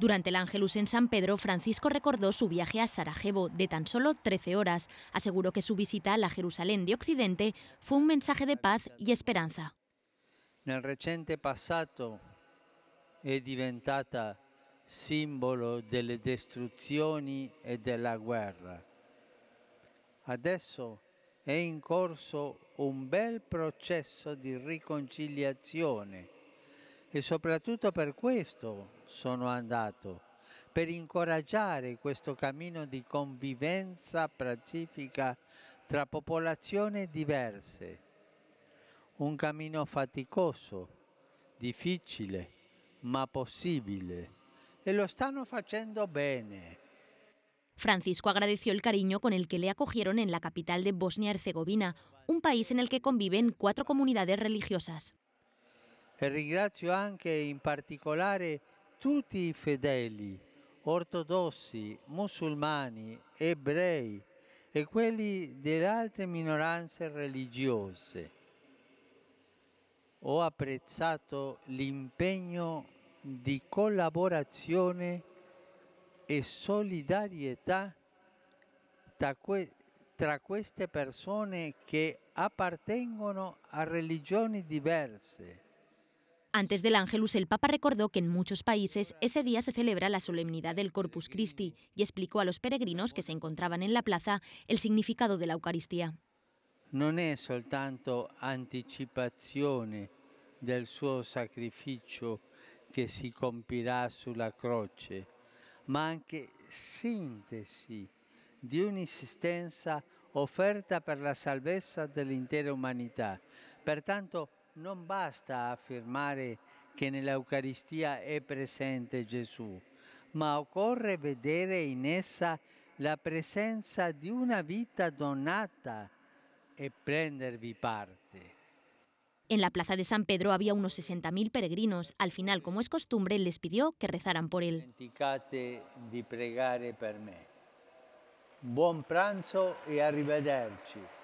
Durante el Ángelus en San Pedro, Francisco recordó su viaje a Sarajevo de tan solo 13 horas. Aseguró que su visita a la Jerusalén de Occidente fue un mensaje de paz y esperanza. En Nel recente passato símbolo diventata simbolo delle y e la guerra. Adesso è en corso un bel proceso de riconciliazione e soprattutto per questo sono andato, per incoraggiare questo cammino di convivenza pacifica tra popolazioni diverse. Un cammino faticoso, difficile, ma possibile. E lo stanno facendo bene. Francisco agradeció el cariño con el que le acogieron en la capital de Bosnia-Herzegovina, un país en el que conviven cuatro comunidades religiosas. E ringrazio anche in particolare tutti i fedeli, ortodossi, musulmani, ebrei e quelli delle altre minoranze religiose. Ho apprezzato l'impegno di collaborazione e solidarietà tra, tra queste persone che appartengono a religioni diverse Antes del Ángelus, el Papa recordó que en muchos países ese día se celebra la solemnidad del Corpus Christi y explicó a los peregrinos que se encontraban en la plaza el significado de la Eucaristía. No es soltanto anticipación del suo sacrificio que si compirá sulla croce, ma anche de una existencia oferta para la salvezza dell'intera umanità. Pertanto non basta affermare che nell'Eucaristia è presente Gesù, ma occorre vedere in essa la presenza di una vita donata e prendervi parte. En la plaza de San Pedro había unos 60.000 peregrinos. Al final, como es costumbre, les pidió que rezaran por él. Dimenticate di pregare per me. Buon pranzo e arrivederci.